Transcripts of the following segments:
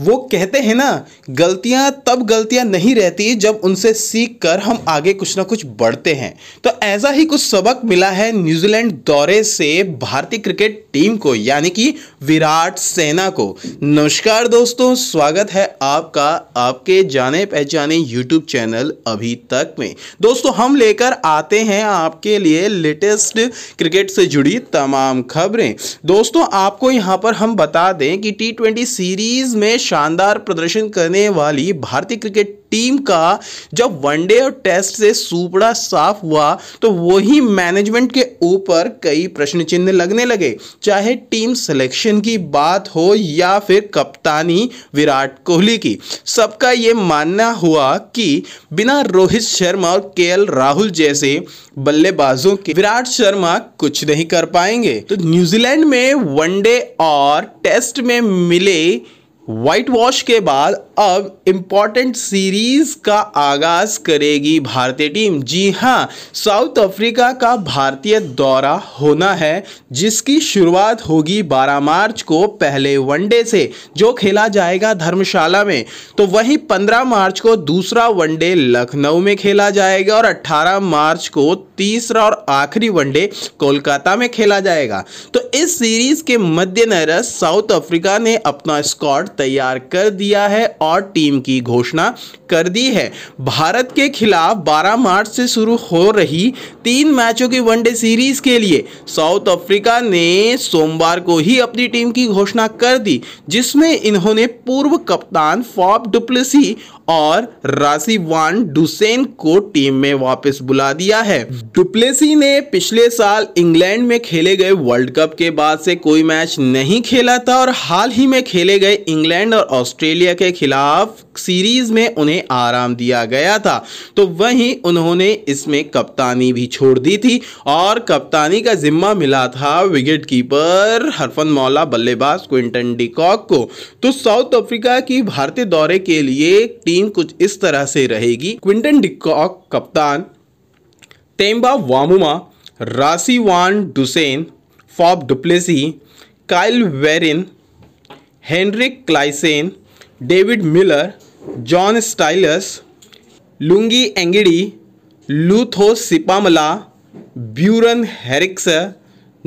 वो कहते हैं ना गलतियां तब गलतियां नहीं रहती जब उनसे सीख कर हम आगे कुछ ना कुछ बढ़ते हैं तो ऐसा ही कुछ सबक मिला है न्यूजीलैंड दौरे से भारतीय क्रिकेट टीम को यानी कि विराट सेना को नमस्कार दोस्तों स्वागत है आपका आपके जाने पहचाने यूट्यूब चैनल अभी तक में दोस्तों हम लेकर आते हैं आपके लिए लेटेस्ट क्रिकेट से जुड़ी तमाम खबरें दोस्तों आपको यहां पर हम बता दें कि टी सीरीज में शानदार प्रदर्शन करने वाली भारतीय क्रिकेट टीम का जब वनडे और टेस्ट से सुपड़ा साफ हुआ तो वही मैनेजमेंट के ऊपर कई प्रश्न चिन्ह लगने लगे चाहे टीम सिलेक्शन की बात हो या फिर कप्तानी विराट कोहली की सबका ये मानना हुआ कि बिना रोहित शर्मा और के राहुल जैसे बल्लेबाजों के विराट शर्मा कुछ नहीं कर पाएंगे तो न्यूजीलैंड में वनडे और टेस्ट में मिले वाइट वॉश के बाद अब इम्पॉर्टेंट सीरीज का आगाज करेगी भारतीय टीम जी हाँ साउथ अफ्रीका का भारतीय दौरा होना है जिसकी शुरुआत होगी 12 मार्च को पहले वनडे से जो खेला जाएगा धर्मशाला में तो वहीं 15 मार्च को दूसरा वनडे लखनऊ में खेला जाएगा और 18 मार्च को तीसरा और आखिरी वनडे कोलकाता में खेला जाएगा तो इस सीरीज के मद्देनजर साउथ अफ्रीका ने अपना स्कॉट तैयार कर दिया है और टीम की घोषणा कर दी है भारत के खिलाफ 12 मार्च से शुरू हो रही तीन मैचों की वनडे सीरीज के लिए साउथ अफ्रीका ने सोमवार को ही अपनी टीम की घोषणा कर दी जिसमें इन्होंने पूर्व कप्तान फॉप डुप्लेसी और राशि वान डुसेन को टीम में वापस बुला दिया है डुप्लेसी ने पिछले साल इंग्लैंड में खेले गए वर्ल्ड कप के बाद से कोई मैच नहीं खेला था और हाल ही में खेले गए इंग्लैंड इंग्लैंड और ऑस्ट्रेलिया के खिलाफ सीरीज में उन्हें आराम दिया गया था तो वहीं उन्होंने इसमें कप्तानी भी छोड़ दी थी और कप्तानी का जिम्मा मिला था विकेट कीपर हरफन मौला बल्लेबाज क्विंटन डिकॉक को तो साउथ अफ्रीका की भारतीय दौरे के लिए टीम कुछ इस तरह से रहेगी क्विंटन डिकॉक कप्तान Temba Bavuma Rassie van Dussen Faf du Plessis Kyle Verreynne Heinrich Klaasen David Miller John स्टाइलस Lungi Ngidi Lutho Sipamla Beuran Hendricks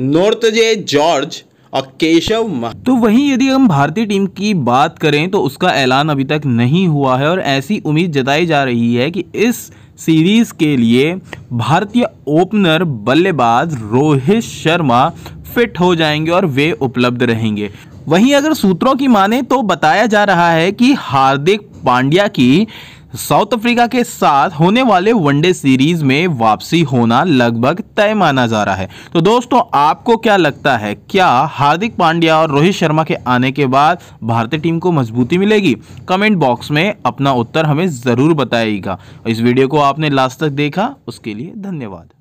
Nortje George और केशव तो वहीं यदि हम भारतीय टीम की बात करें तो उसका ऐलान अभी तक नहीं हुआ है और ऐसी उम्मीद जताई जा रही है कि इस सीरीज़ के लिए भारतीय ओपनर बल्लेबाज रोहित शर्मा फिट हो जाएंगे और वे उपलब्ध रहेंगे वहीं अगर सूत्रों की माने तो बताया जा रहा है कि हार्दिक पांड्या की साउथ अफ्रीका के साथ होने वाले वनडे सीरीज में वापसी होना लगभग तय माना जा रहा है तो दोस्तों आपको क्या लगता है क्या हार्दिक पांड्या और रोहित शर्मा के आने के बाद भारतीय टीम को मजबूती मिलेगी कमेंट बॉक्स में अपना उत्तर हमें ज़रूर बताइएगा इस वीडियो को आपने लास्ट तक देखा उसके लिए धन्यवाद